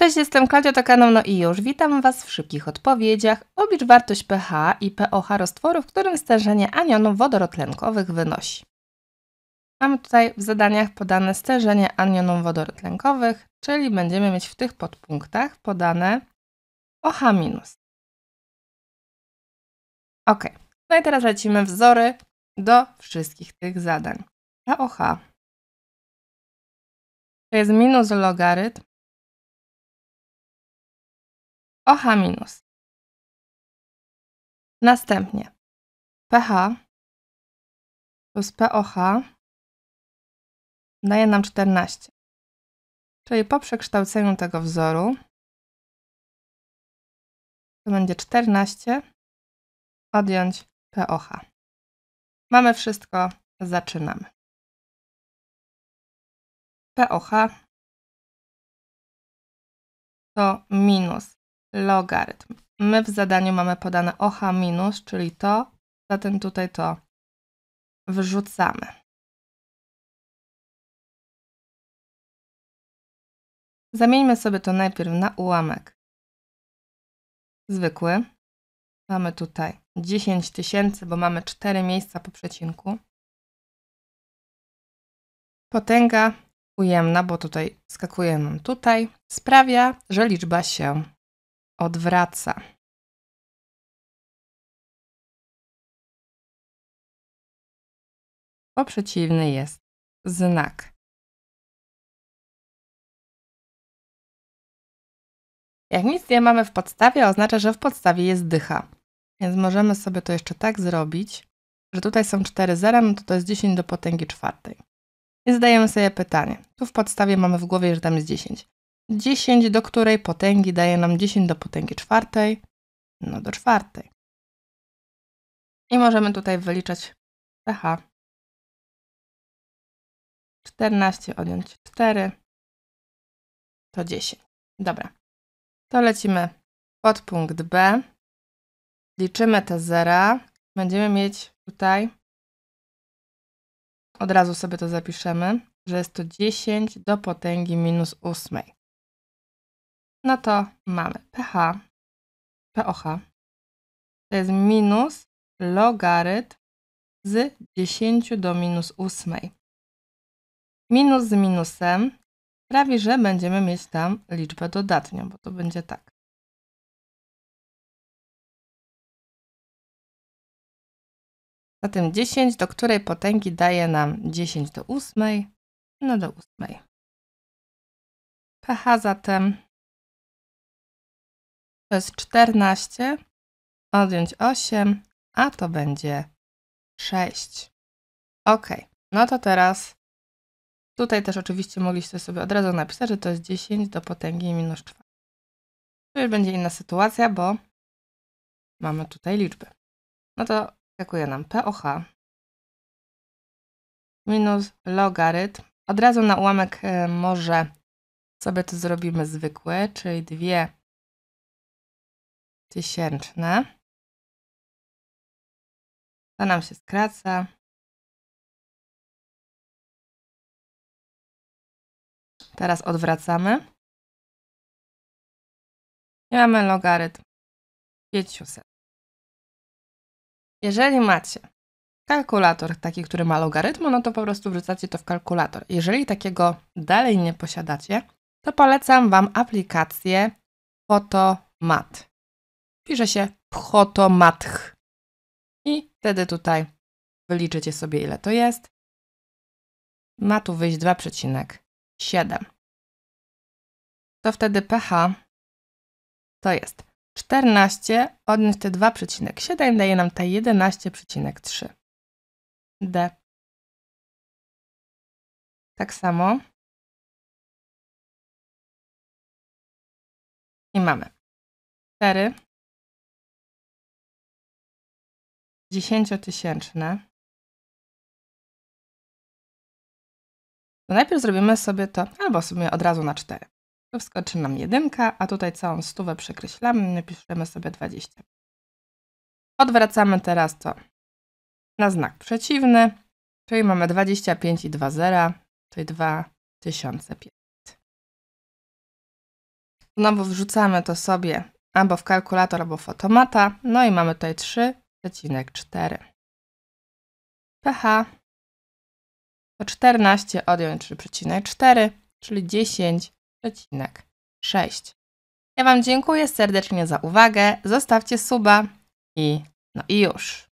Cześć, jestem Klaudia, to no i już. Witam Was w szybkich odpowiedziach. Oblicz wartość pH i POH roztworu, w którym stężenie anionów wodorotlenkowych wynosi. Mamy tutaj w zadaniach podane stężenie anionów wodorotlenkowych, czyli będziemy mieć w tych podpunktach podane OH-. Ok, no i teraz lecimy wzory do wszystkich tych zadań. POH to jest minus logarytm OH-. Następnie pH plus POH daje nam 14. Czyli po przekształceniu tego wzoru to będzie 14 odjąć POH. Mamy wszystko, zaczynamy. POH to minus logarytm. My w zadaniu mamy podane OH minus, czyli to, zatem tutaj to wrzucamy. Zamieńmy sobie to najpierw na ułamek zwykły. Mamy tutaj 10 tysięcy, bo mamy 4 miejsca po przecinku. Potęga ujemna, bo tutaj skakuje nam tutaj, sprawia, że liczba się odwraca bo przeciwny jest znak. Jak nic nie mamy w podstawie, oznacza, że w podstawie jest dycha. Więc możemy sobie to jeszcze tak zrobić, że tutaj są 4 zera, no to to jest 10 do potęgi czwartej. I zadajemy sobie pytanie. Tu w podstawie mamy w głowie, że tam jest 10. 10 do której potęgi daje nam 10 do potęgi czwartej, no do czwartej. I możemy tutaj wyliczać pH. 14 odjąć 4 to 10. Dobra. To lecimy pod punkt B. Liczymy te zera. Będziemy mieć tutaj, od razu sobie to zapiszemy, że jest to 10 do potęgi minus 8 no to mamy pH, POH, to jest minus logarytm z 10 do minus 8. Minus z minusem sprawi, że będziemy mieć tam liczbę dodatnią, bo to będzie tak. Zatem 10 do której potęgi daje nam 10 do 8? No do 8. pH zatem to jest 14, odjąć 8, a to będzie 6. Ok, no to teraz tutaj też oczywiście mogliście sobie od razu napisać, że to jest 10 do potęgi minus 4. Tu już będzie inna sytuacja, bo mamy tutaj liczby. No to skakuje nam POH minus logarytm. Od razu na ułamek e, może sobie to zrobimy zwykłe czyli 2 tysięczne. To nam się skraca. Teraz odwracamy. I mamy logarytm 500. Jeżeli macie kalkulator taki, który ma logarytm, no to po prostu wrzucacie to w kalkulator. Jeżeli takiego dalej nie posiadacie, to polecam Wam aplikację Photomat pisze się pchotomatch. I wtedy tutaj wyliczycie sobie, ile to jest. Ma tu wyjść 2,7. To wtedy pH to jest 14 odnieść te 2,7 daje nam te 11,3. D. Tak samo. I mamy 4 dziesięciotysięczne. To najpierw zrobimy sobie to, albo sobie od razu na 4. Tu wskoczy nam jedynka, a tutaj całą stówę przekreślamy, napiszemy sobie 20. Odwracamy teraz to na znak przeciwny, czyli mamy 25 i 2 zera, czyli 2500. Znowu wrzucamy to sobie albo w kalkulator, albo w automata, no i mamy tutaj 3 3,4. pH to 14 odjąć 3,4, czyli 10,6. Ja Wam dziękuję serdecznie za uwagę. Zostawcie suba i no i już.